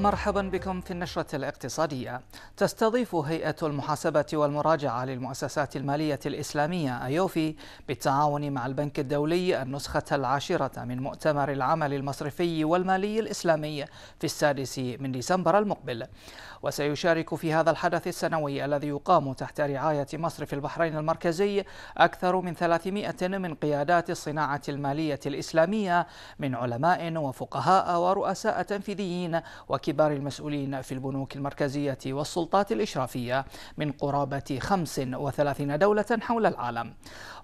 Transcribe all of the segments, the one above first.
مرحبا بكم في النشرة الاقتصادية تستضيف هيئة المحاسبة والمراجعة للمؤسسات المالية الإسلامية أيوفي بالتعاون مع البنك الدولي النسخة العاشرة من مؤتمر العمل المصرفي والمالي الإسلامي في السادس من ديسمبر المقبل وسيشارك في هذا الحدث السنوي الذي يقام تحت رعاية مصرف البحرين المركزي أكثر من 300 من قيادات الصناعة المالية الإسلامية من علماء وفقهاء ورؤساء تنفيذيين وكيل كبار المسؤولين في البنوك المركزية والسلطات الإشرافية من قرابة 35 دولة حول العالم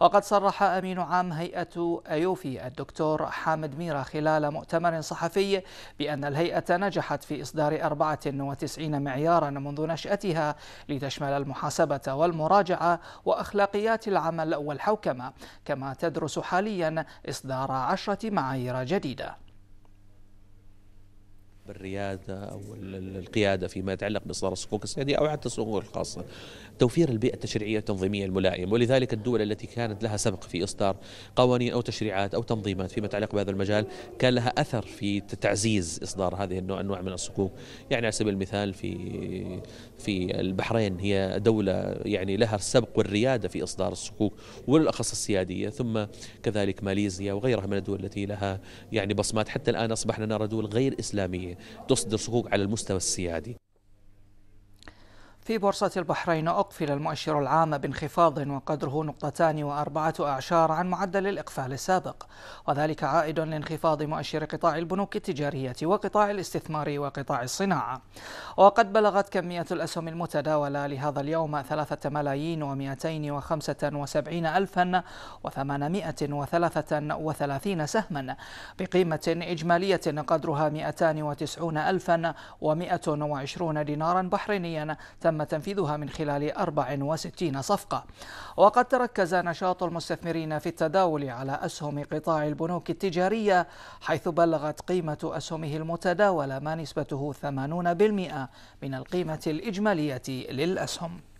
وقد صرح أمين عام هيئة أيوفي الدكتور حامد ميرا خلال مؤتمر صحفي بأن الهيئة نجحت في إصدار 94 معيارا منذ نشأتها لتشمل المحاسبة والمراجعة وأخلاقيات العمل والحوكمة كما تدرس حاليا إصدار عشرة معايير جديدة بالرياده او القياده فيما يتعلق باصدار الصكوك السياديه او حتى الصكوك الخاصه. توفير البيئه التشريعيه التنظيميه الملائمه ولذلك الدول التي كانت لها سبق في اصدار قوانين او تشريعات او تنظيمات فيما يتعلق بهذا المجال كان لها اثر في تعزيز اصدار هذه النوع انواع من الصكوك، يعني على سبيل المثال في في البحرين هي دوله يعني لها السبق والرياده في اصدار الصكوك وبالاخص السياديه، ثم كذلك ماليزيا وغيرها من الدول التي لها يعني بصمات حتى الان اصبحنا نرى دول غير اسلاميه تصدر صكوك على المستوى السيادي في بورصة البحرين أقفل المؤشر العام بانخفاض وقدره نقطتان وأربعة أعشار عن معدل الإقفال السابق وذلك عائد لانخفاض مؤشر قطاع البنوك التجارية وقطاع الاستثمار وقطاع الصناعة وقد بلغت كمية الأسهم المتداولة لهذا اليوم ثلاثة ملايين ومئتين وخمسة وسبعين ألفا وثمانمائة وثلاثة وثلاثين سهما بقيمة إجمالية قدرها مئتان وتسعون ألفا ومئة وعشرون دينارا بحرينيا تم تم تنفيذها من خلال 64 صفقة وقد تركز نشاط المستثمرين في التداول على أسهم قطاع البنوك التجارية حيث بلغت قيمة أسهمه المتداولة ما نسبته 80% من القيمة الإجمالية للأسهم